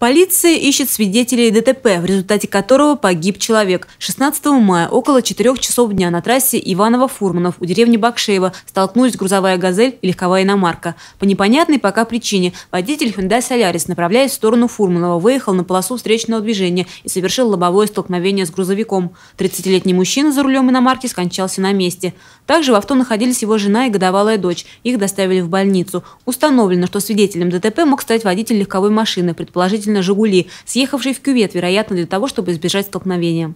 Полиция ищет свидетелей ДТП, в результате которого погиб человек. 16 мая около 4 часов дня на трассе Иваново-Фурманов у деревни Бакшеева столкнулись грузовая «Газель» и легковая иномарка. По непонятной пока причине водитель Hyundai Solaris, направляясь в сторону Фурманова, выехал на полосу встречного движения и совершил лобовое столкновение с грузовиком. 30-летний мужчина за рулем иномарки скончался на месте. Также в авто находились его жена и годовалая дочь. Их доставили в больницу. Установлено, что свидетелем ДТП мог стать водитель легковой машины, предположительно на «Жигули», съехавший в кювет, вероятно, для того, чтобы избежать столкновения.